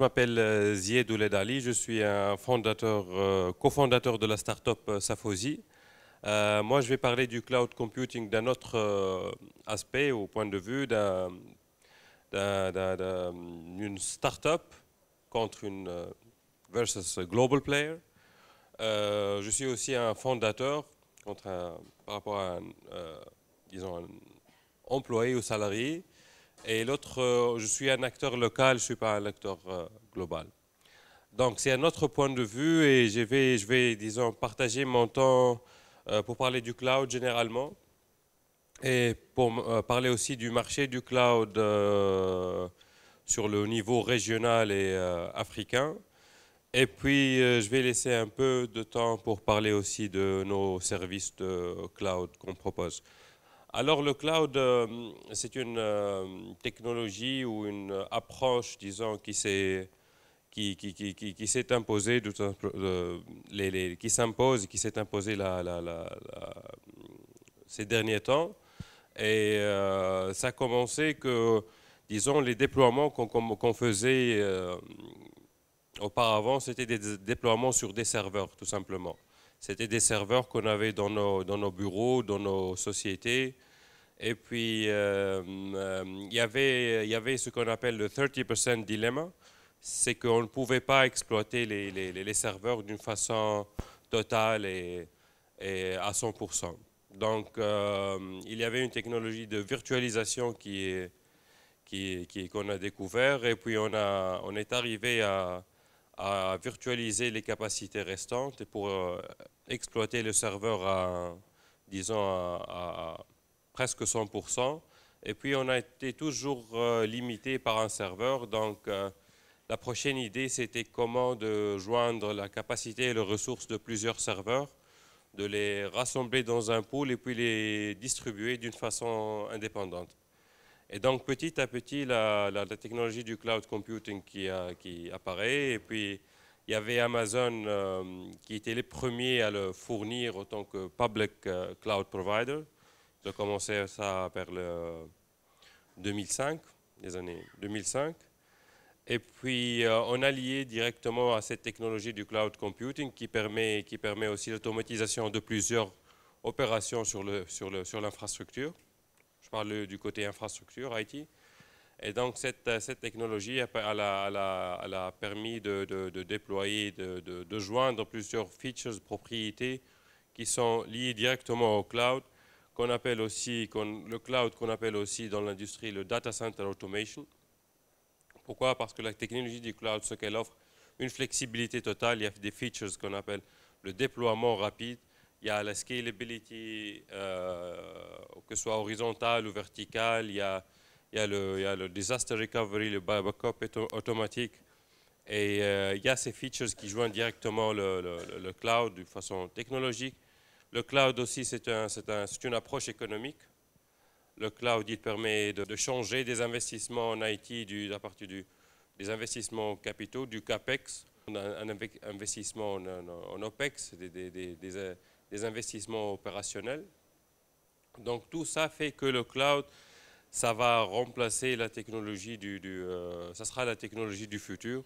m'appelle euh, Zied Ouledali, je suis un fondateur, euh, cofondateur de la start-up euh, Safosi. moi, je vais parler du cloud computing d'un autre aspect, au point de vue d'une start-up contre une versus global player. je suis aussi un fondateur contre un, par rapport à disons, un employé ou salarié et l'autre, euh, je suis un acteur local, je ne suis pas un acteur euh, global. Donc c'est un autre point de vue et je vais, je vais disons, partager mon temps euh, pour parler du cloud généralement et pour parler aussi du marché du cloud sur le niveau régional et africain. Et puis, je vais laisser un peu de temps pour parler aussi de nos services de cloud qu'on propose. Alors le cloud, euh, c'est une euh, technologie ou une euh, approche, disons, qui s'est qui, qui, qui, qui s'est imposée, qui s'impose, qui s'est imposée ces derniers temps. Et ça a commencé que, disons, les déploiements qu'on faisait auparavant, c'était des déploiements sur des serveurs, tout simplement. C'était des serveurs qu'on avait dans nos, dans nos bureaux, dans nos sociétés. Et puis, euh, euh, il y avait ce qu'on appelle le 30% dilemma, c'est qu'on ne pouvait pas exploiter les, serveurs d'une façon totale et, à 100%. Donc, euh, il y avait une technologie de virtualisation qui qu'on qui, a découvert et puis on, a, on est arrivé à, à virtualiser les capacités restantes pour euh, exploiter le serveur à, disons, à, à presque 100%. Et puis, on a été toujours euh, limité par un serveur. Donc, euh, la prochaine idée, c'était comment de joindre la capacité et les ressources de plusieurs serveurs, de les rassembler dans un pool et puis les distribuer d'une façon indépendante. Et donc petit à petit, la, technologie du cloud computing qui, apparaît, et puis il y avait Amazon euh, qui était les premiers à le fournir en tant que public euh, cloud provider. Ils ont commencé ça vers le 2005, les années 2005. Et puis, euh, on a lié directement à cette technologie du cloud computing qui permet, qui permet aussi l'automatisation de plusieurs opérations sur l'infrastructure parle du côté infrastructure, IT. Et donc, cette, euh, cette technologie, a, a, a permis de, de, de déployer, de, de, joindre plusieurs features, propriétés qui sont liées directement au cloud, qu'on appelle aussi, le cloud qu'on appelle aussi dans l'industrie le data center automation. Pourquoi Parce que la technologie du cloud, ce qu'elle offre, une flexibilité totale, il y a des features qu'on appelle le déploiement rapide, il y a la scalability, euh, que ce soit horizontale ou verticale, il y a, il y a, le, il y a le disaster recovery, le backup automatique. Et euh, il y a ces features qui joignent directement le, le, le cloud de façon technologique. Le cloud aussi, c'est un, une approche économique. Le cloud, il permet de, changer des investissements en IT du, à partir du, des investissements capitaux, du CAPEX, un investissement en, OPEX, des, des, des investissements opérationnels. Donc tout ça fait que le cloud, ça va remplacer la technologie du, euh, ça sera la technologie du futur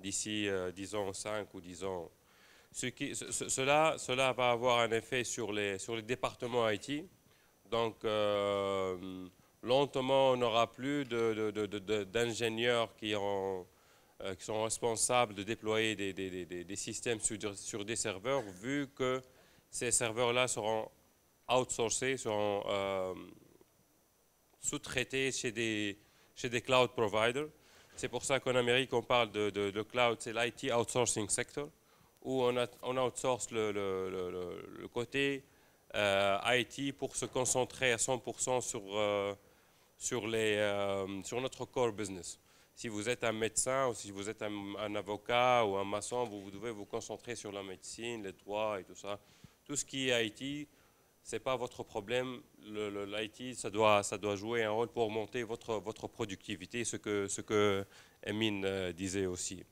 d'ici, euh, disons, 5 ou 10 ans. Ce qui, cela, cela va avoir un effet sur les, sur les départements IT. Donc, euh, lentement, on n'aura plus d'ingénieurs qui, qui sont responsables de déployer des, systèmes sur, des serveurs, vu que ces serveurs-là seront outsourcés, seront euh, sous-traités chez des, chez des cloud providers. C'est pour ça qu'en Amérique, on parle de, cloud, c'est l'IT outsourcing sector, où on, outsource le, le, côté euh, IT pour se concentrer à 100% sur, euh, sur, les, sur notre core business si vous êtes un médecin ou si vous êtes un, avocat ou un maçon, vous, vous, devez vous concentrer sur la médecine, les droits et tout ça tout ce qui est IT, ce n'est pas votre problème. L'IT, ça doit, ça doit jouer un rôle pour monter votre, votre productivité, ce que, ce que Emin euh, disait aussi.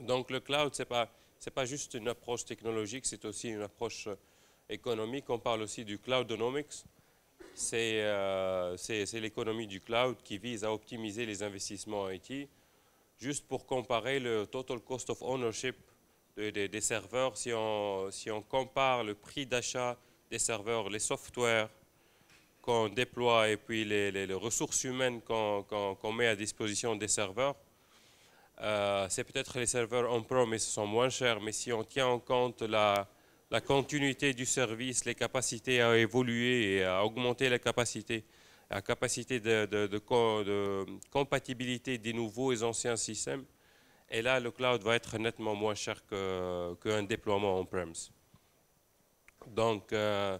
Donc le cloud, ce n'est pas, pas juste une approche technologique, c'est aussi une approche économique. On parle aussi du cloudonomics. C'est euh, l'économie du cloud qui vise à optimiser les investissements en IT. Juste pour comparer, le total cost of ownership des serveurs, si on, si on compare le prix d'achat des serveurs, les softwares qu'on déploie et puis les, les, ressources humaines qu'on met à disposition des serveurs, euh, c'est peut-être les serveurs on-prem, mais ce sont moins chers. Mais si on tient en compte la, la continuité du service, les capacités à évoluer et à augmenter la capacité, la capacité de, de, de compatibilité des nouveaux et anciens systèmes, et là, le cloud va être nettement moins cher qu'un déploiement on-premise. Donc, euh,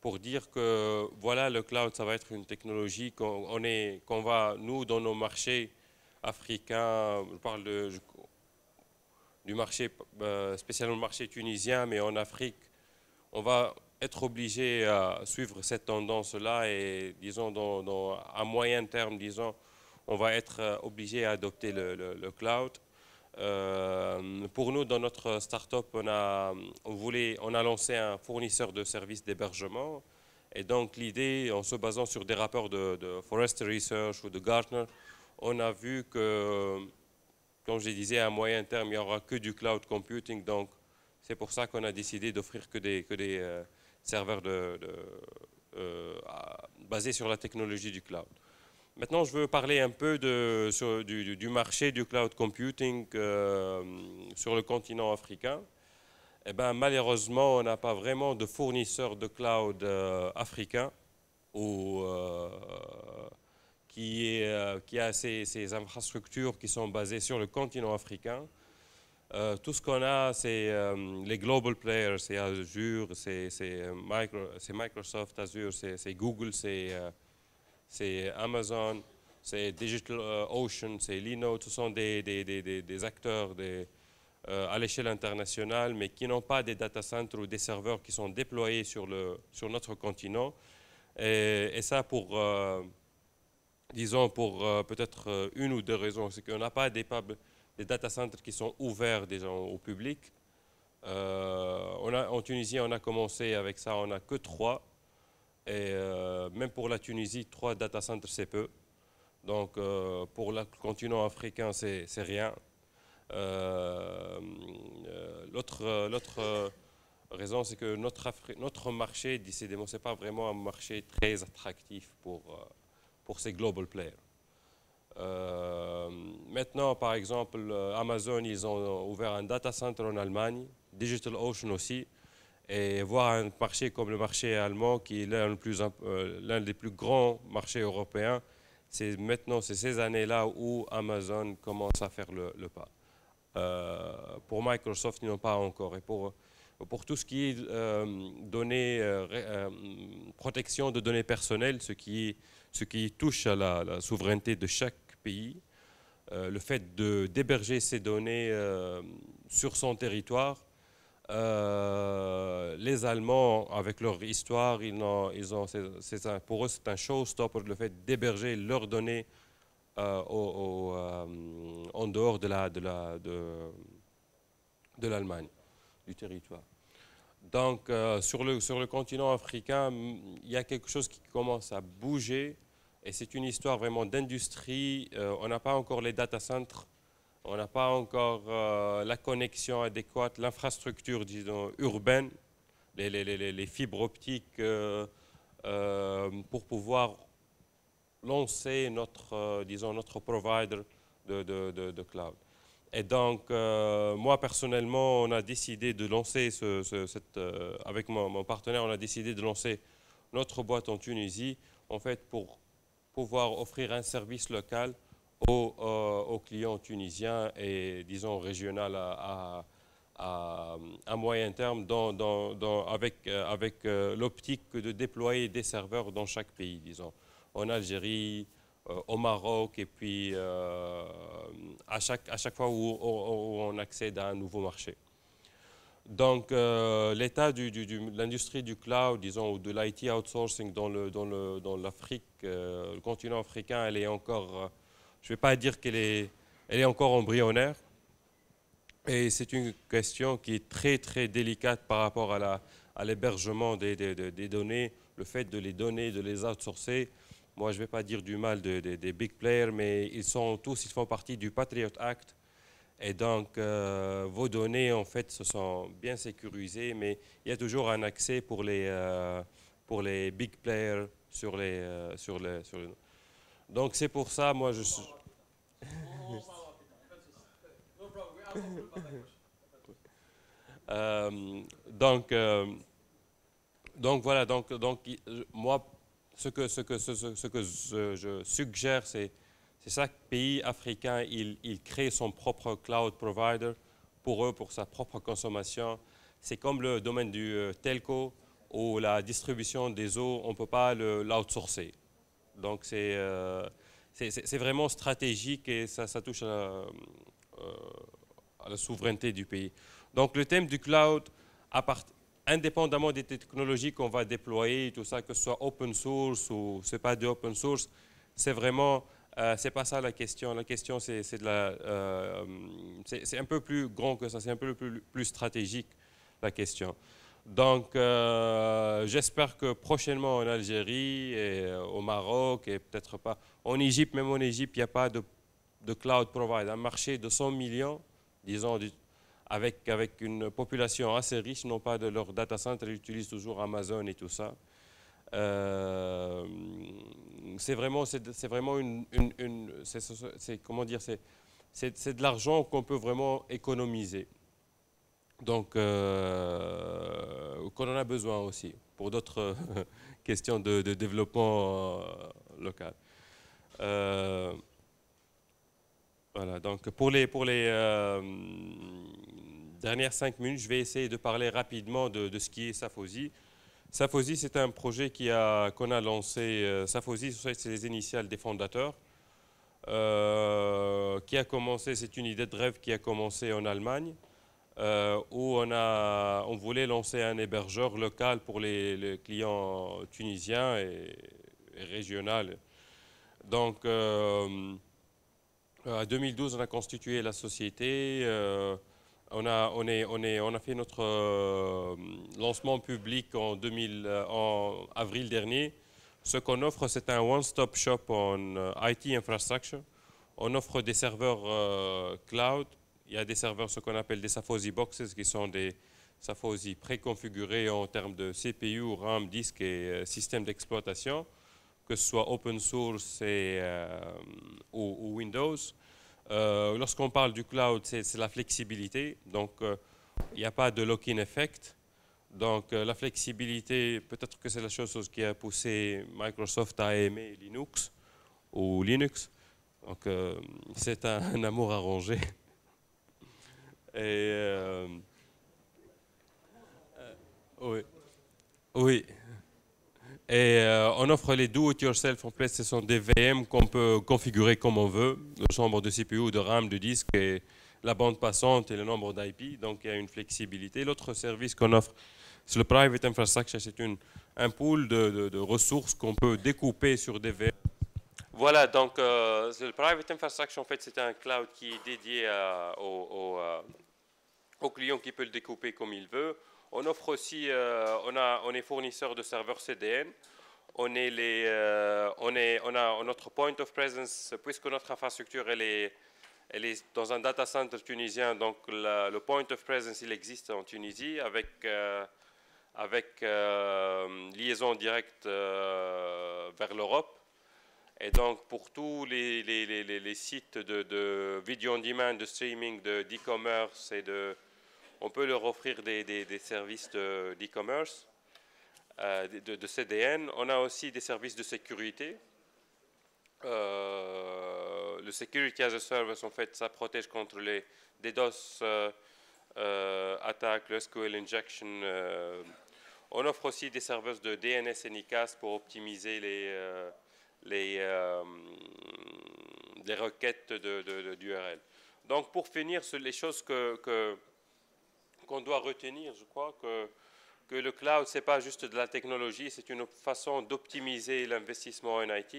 pour dire que voilà, le cloud, ça va être une technologie qu'on va, nous, dans nos marchés africains, je parle du marché, euh, spécialement marché tunisien, mais en Afrique, on va être obligé à suivre cette tendance-là et, disons, à moyen terme, disons, on va être euh, obligé à adopter le cloud. Euh, pour nous, dans notre start-up, on a, on, voulait, on a lancé un fournisseur de services d'hébergement. Et donc, l'idée, en se basant sur des rapports de, de, Forest Research ou de Gartner, on a vu que, comme je disais, à moyen terme, il n'y aura que du cloud computing. Donc, c'est pour ça qu'on a décidé d'offrir que des, que des euh, serveurs de, euh, basés sur la technologie du cloud. Maintenant, je veux parler un peu de, du, marché du cloud computing euh, sur le continent africain. Eh ben, malheureusement, on n'a pas vraiment de fournisseurs de cloud africain euh, africains ou, euh, qui, est, qui, a ces, ces, infrastructures qui sont basées sur le continent africain. tout ce qu'on a, c'est les global players, c'est Azure, c'est Microsoft Azure, c'est Google, c'est c'est Amazon, c'est Digital euh, Ocean, c'est Lino, ce sont des, des, des, des acteurs euh, à l'échelle internationale, mais qui n'ont pas des data centers ou des serveurs qui sont déployés sur, le, sur notre continent. Et, ça pour, euh, disons, pour peut-être une ou deux raisons. C'est qu'on n'a pas des, data centers qui sont ouverts déjà au public. on a, en Tunisie, on a commencé avec ça, on n'a que trois. Et euh, même pour la Tunisie, trois data centers, c'est peu. Donc euh, pour le continent africain, c'est rien. Euh, l'autre raison, c'est que notre, notre marché, décidément, ce n'est pas vraiment un marché très attractif pour, pour ces global players. maintenant, par exemple, Amazon, ils ont ouvert un data center en Allemagne, Digital Ocean aussi et voir un marché comme le marché allemand, qui est euh, l'un des plus grands marchés européens, c'est maintenant, c'est ces années-là où Amazon commence à faire le, pas. Euh, pour Microsoft, ils n'ont pas encore. Et pour, pour tout ce qui est euh, données, protection de données personnelles, ce qui, ce qui touche à la, la souveraineté de chaque pays, le fait de d'héberger ces données sur son territoire, euh, les Allemands, avec leur histoire, ils ont, ils ont, c'est, un, pour eux, c'est un showstopper le fait d'héberger leurs données euh, au, euh, en dehors de, la, de, la, de, de l'Allemagne, du territoire. Donc, sur, le, sur le continent africain, il y a quelque chose qui commence à bouger et c'est une histoire vraiment d'industrie. on n'a pas encore les data centers on n'a pas encore euh, la connexion adéquate, l'infrastructure, disons, urbaine, les, fibres optiques euh, euh, pour pouvoir lancer notre, disons, notre provider de, cloud. Et donc, moi, personnellement, on a décidé de lancer, ce, cette, avec mon, partenaire, on a décidé de lancer notre boîte en Tunisie, en fait, pour pouvoir offrir un service local aux, euh, clients tunisiens et, disons, régional à, à, à moyen terme dans, avec, euh, avec euh, l'optique de déployer des serveurs dans chaque pays, disons, en Algérie, au Maroc et puis à, chaque, à chaque fois où, on accède à un nouveau marché. Donc l'état de l'industrie du cloud, disons, ou de l'IT outsourcing dans l'Afrique, le, dans le, dans le continent africain, elle est encore je ne vais pas dire qu'elle est, elle est encore embryonnaire. Et c'est une question qui est très très délicate par rapport à, la, à l'hébergement des, données, le fait de les donner, de les outsourcer. Moi, je ne vais pas dire du mal des big players, mais ils sont tous, ils font partie du Patriot Act. Et donc, euh, vos données, en fait, se sont bien sécurisées, mais il y a toujours un accès pour les, euh, pour les big players sur euh, sur les, sur les donc c'est pour ça, moi je suis... Euh, donc, euh, donc voilà, donc, donc moi, ce que, ce que, ce, que je suggère, c'est que chaque pays africain, il, crée son propre cloud provider pour eux, pour sa propre consommation. C'est comme le domaine du euh, telco ou la distribution des eaux, on ne peut pas l'outsourcer donc euh, c'est vraiment stratégique et ça, ça touche euh, à la, souveraineté du pays. Donc le thème du cloud, indépendamment des technologies qu'on va déployer, tout ça, que ce soit open source ou n'est pas de open source, c'est vraiment, euh, c'est pas ça la question. La question c'est c'est un peu plus grand que ça, c'est un peu plus, plus stratégique la question. Donc, euh, j'espère que prochainement en Algérie, et euh, au Maroc et peut-être pas en Égypte, même en Égypte, il n'y a pas de, de, cloud provider. Un marché de 100 millions, disons, avec, avec une population assez riche, non pas de leur data center, ils utilisent toujours Amazon et tout ça. Euh, c'est vraiment, vraiment une, comment dire, c'est de l'argent qu'on peut vraiment économiser donc, euh, qu'on en a besoin aussi pour d'autres questions de, développement euh, local. Euh, voilà, donc pour les, pour les euh, dernières cinq minutes, je vais essayer de parler rapidement de, ce qui est Safosi. Safosi, c'est un projet qu'on a, a lancé. Safosi, c'est les initiales des fondateurs. qui a commencé, c'est une idée de rêve qui a commencé en Allemagne. Euh, où on, a, on voulait lancer un hébergeur local pour les, clients tunisiens et, et régional. Donc, en euh, 2012, on a constitué la société. Euh, on, a, on, est, on, a fait notre lancement public en, en avril dernier. Ce qu'on offre, c'est un one-stop shop en IT infrastructure. On offre des serveurs cloud, il y a des serveurs, ce qu'on appelle des Safosi boxes, qui sont des Safosi préconfigurés en termes de CPU, RAM, disque et euh, système d'exploitation, que ce soit open source et, euh, ou, Windows. Euh, lorsqu'on parle du cloud, c'est la flexibilité. Donc, il n'y a pas de lock-in effect. Donc, la flexibilité, peut-être que c'est la chose qui a poussé Microsoft à aimer Linux ou Linux. Donc, c'est un, amour arrangé. Euh, euh, oui. Et euh, on offre les do-it-yourself. En fait, ce sont des VM qu'on peut configurer comme on veut, le nombre de CPU, de RAM, de disque, et la bande passante et le nombre d'IP. Donc, il y a une flexibilité. L'autre service qu'on offre, c'est le private infrastructure. C'est un pool de, ressources qu'on peut découper sur des VM. Voilà, donc le private infrastructure, en fait, c'est un cloud qui est dédié au au client qui peut le découper comme il veut. On offre aussi, euh, on, a, on est fournisseur de serveurs CDN. On est les, euh, on est, on a notre point of presence puisque notre infrastructure elle est, elle est dans un data center tunisien. Donc le point of presence il existe en Tunisie avec euh, avec liaison directe vers l'Europe. Et donc, pour tous les, les, sites de, de, vidéo on demand, de streaming, d'e-commerce et de on peut leur offrir des, services d'e-commerce, euh, de, CDN. On a aussi des services de sécurité. Euh, le Security as a Service, en fait, ça protège contre les DDoS euh, euh, attaques, le SQL injection. on offre aussi des services de DNS et NICAS pour optimiser les, les, requêtes d'URL. De, Donc, pour finir, les choses que, que qu'on doit retenir, je crois, que, que le cloud, ce n'est pas juste de la technologie, c'est une façon d'optimiser l'investissement en IT.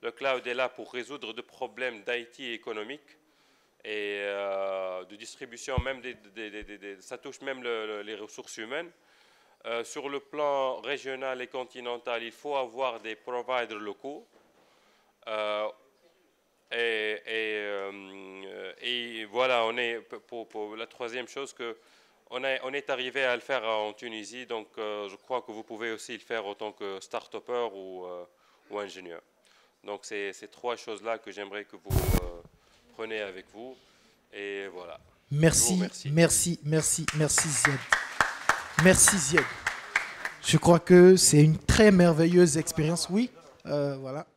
Le cloud est là pour résoudre des problèmes d'IT économique et euh, de distribution, même des, ça touche même les ressources humaines. Euh, sur le plan régional et continental, il faut avoir des providers locaux. Euh, et, voilà, on est pour la troisième chose que on, est arrivé à le faire en Tunisie, donc euh, je crois que vous pouvez aussi le faire en tant que start-upper ou, euh, ingénieur. Donc c'est ces trois choses-là que j'aimerais que vous euh, preniez avec vous. Et voilà. Merci, merci, merci, merci, merci Zied. Merci Zied. Je crois que c'est une très merveilleuse expérience. Oui, voilà.